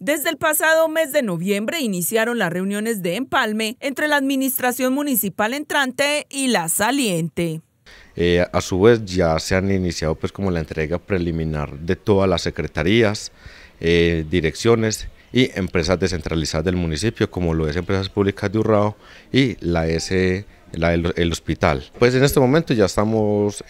Desde el pasado mes de noviembre iniciaron las reuniones de empalme entre la administración municipal entrante y la saliente. Eh, a su vez ya se han iniciado pues como la entrega preliminar de todas las secretarías, eh, direcciones y empresas descentralizadas del municipio como lo es Empresas Públicas de Urrao y la S el, hospital. Pues en este momento ya estamos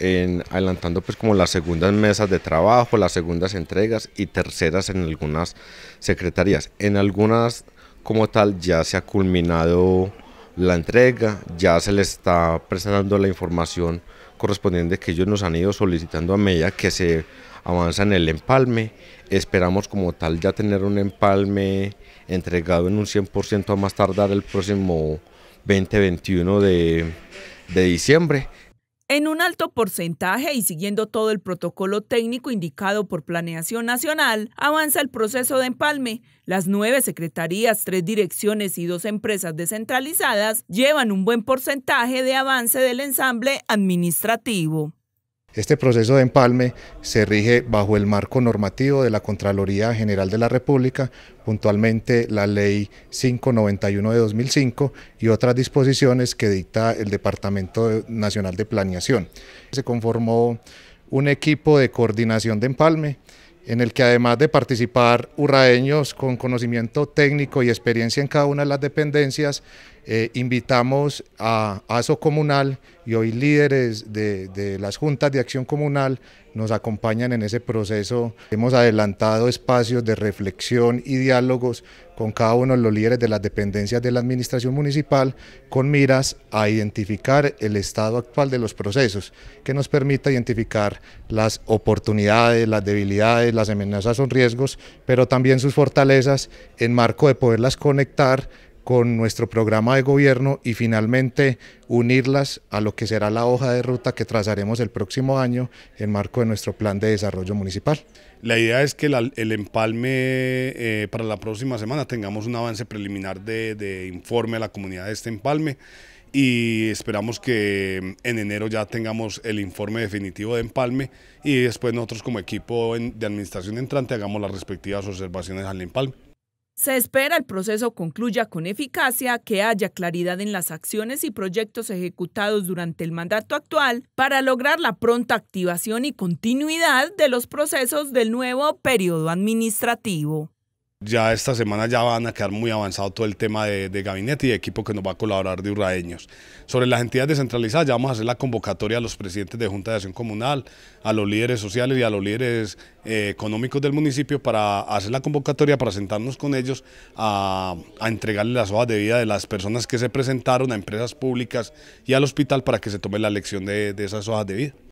adelantando pues como las segundas mesas de trabajo, las segundas entregas y terceras en algunas secretarías. En algunas como tal ya se ha culminado la entrega, ya se le está presentando la información correspondiente que ellos nos han ido solicitando a medida que se avanza en el empalme. Esperamos como tal ya tener un empalme entregado en un 100% a más tardar el próximo 2021 de diciembre. En un alto porcentaje y siguiendo todo el protocolo técnico indicado por Planeación Nacional, avanza el proceso de empalme. Las nueve secretarías, tres direcciones y dos empresas descentralizadas llevan un buen porcentaje de avance del ensamble administrativo. Este proceso de empalme se rige bajo el marco normativo de la Contraloría General de la República, puntualmente la Ley 591 de 2005 y otras disposiciones que dicta el Departamento Nacional de Planeación. Se conformó un equipo de coordinación de empalme en el que además de participar urraeños con conocimiento técnico y experiencia en cada una de las dependencias, eh, invitamos a ASO Comunal y hoy líderes de, de, las juntas de acción comunal nos acompañan en ese proceso. Hemos adelantado espacios de reflexión y diálogos con cada uno de los líderes de las dependencias de la administración municipal con miras a identificar el estado actual de los procesos que nos permita identificar las oportunidades, las debilidades, las amenazas o riesgos, pero también sus fortalezas en marco de poderlas conectar con nuestro programa de gobierno y finalmente unirlas a lo que será la hoja de ruta que trazaremos el próximo año en marco de nuestro plan de desarrollo municipal. La idea es que el empalme eh, para la próxima semana tengamos un avance preliminar de informe a la comunidad de este empalme y esperamos que en enero ya tengamos el informe definitivo de empalme y después nosotros como equipo de administración entrante hagamos las respectivas observaciones al empalme. Se espera el proceso concluya con eficacia, que haya claridad en las acciones y proyectos ejecutados durante el mandato actual para lograr la pronta activación y continuidad de los procesos del nuevo periodo administrativo. Ya esta semana ya van a quedar muy avanzado todo el tema de, gabinete y equipo que nos va a colaborar de Urraeños. Sobre las entidades descentralizadas ya vamos a hacer la convocatoria a los presidentes de Junta de Acción Comunal, a los líderes sociales y a los líderes eh, económicos del municipio para hacer la convocatoria, para sentarnos con ellos a, entregarle las hojas de vida de las personas que se presentaron a empresas públicas y al hospital para que se tome la elección de esas hojas de vida.